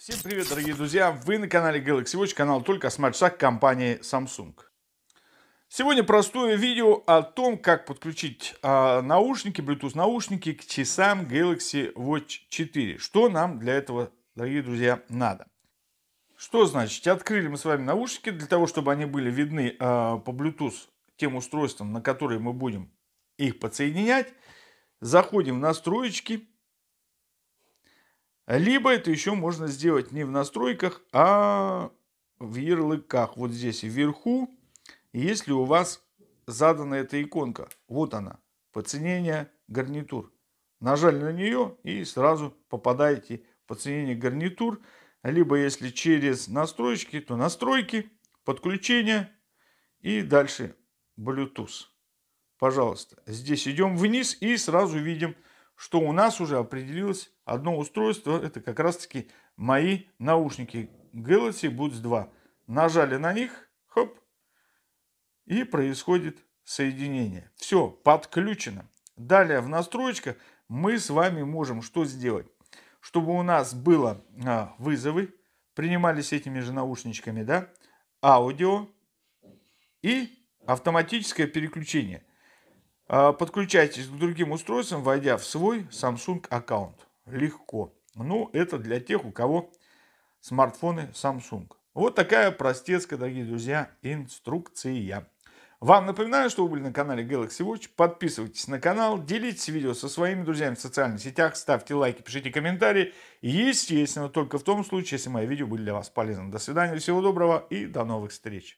Всем привет, дорогие друзья! Вы на канале Galaxy Watch, канал только о смарт-часах компании Samsung. Сегодня простое видео о том, как подключить э, наушники, Bluetooth наушники к часам Galaxy Watch 4. Что нам для этого, дорогие друзья, надо? Что значит? Открыли мы с вами наушники для того, чтобы они были видны э, по Bluetooth тем устройствам, на которые мы будем их подсоединять. Заходим в настройки. Либо это еще можно сделать не в настройках, а в ярлыках. Вот здесь вверху, если у вас задана эта иконка. Вот она, подценение гарнитур. Нажали на нее и сразу попадаете в подценение гарнитур. Либо если через настройки, то настройки, подключение и дальше Bluetooth. Пожалуйста, здесь идем вниз и сразу видим что у нас уже определилось одно устройство, это как раз таки мои наушники Galaxy Buds 2. Нажали на них, хоп, и происходит соединение. Все, подключено. Далее в настройках мы с вами можем что сделать? Чтобы у нас было а, вызовы, принимались этими же наушничками, да, аудио и автоматическое переключение. А, подключайтесь к другим устройствам, войдя в свой Samsung аккаунт. Легко. Ну, это для тех, у кого смартфоны Samsung. Вот такая простецкая, дорогие друзья, инструкция. Вам напоминаю, что вы были на канале Galaxy Watch. Подписывайтесь на канал, делитесь видео со своими друзьями в социальных сетях, ставьте лайки, пишите комментарии. И, естественно, только в том случае, если мои видео были для вас полезны. До свидания, всего доброго и до новых встреч.